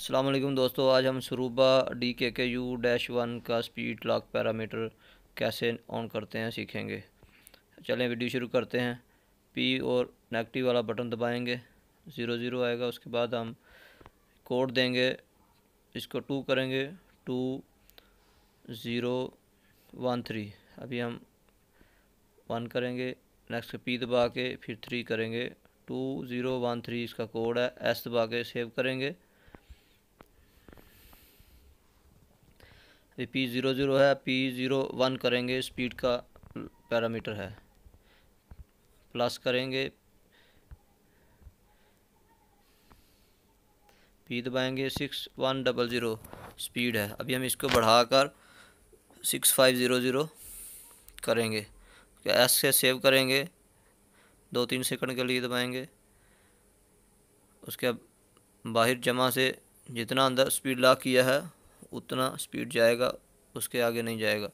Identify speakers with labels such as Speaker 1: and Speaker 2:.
Speaker 1: असलम दोस्तों आज हम सरूबा D K K U dash one का स्पीड लॉक पैरामीटर कैसे ऑन करते हैं सीखेंगे चलें वीडियो शुरू करते हैं पी और नेगेटिव वाला बटन दबाएंगे ज़ीरो ज़ीरो आएगा उसके बाद हम कोड देंगे इसको टू करेंगे टू ज़ीरो वन थ्री अभी हम वन करेंगे नेक्स्ट पी दबा के फिर थ्री करेंगे टू ज़ीरो वन थ्री इसका कोड है एस दबा के सेव करेंगे ये पी ज़ीरो ज़ीरो है पी ज़ीरो वन करेंगे स्पीड का पैरामीटर है प्लस करेंगे पी दबाएंगे six one double zero speed है अभी हम इसको बढ़ाकर सिक्स फाइव ज़ीरो ज़ीरो करेंगे एस से सेव करेंगे दो तीन सेकंड के लिए दबाएंगे उसके बाहर जमा से जितना अंदर स्पीड लॉक किया है उतना स्पीड जाएगा उसके आगे नहीं जाएगा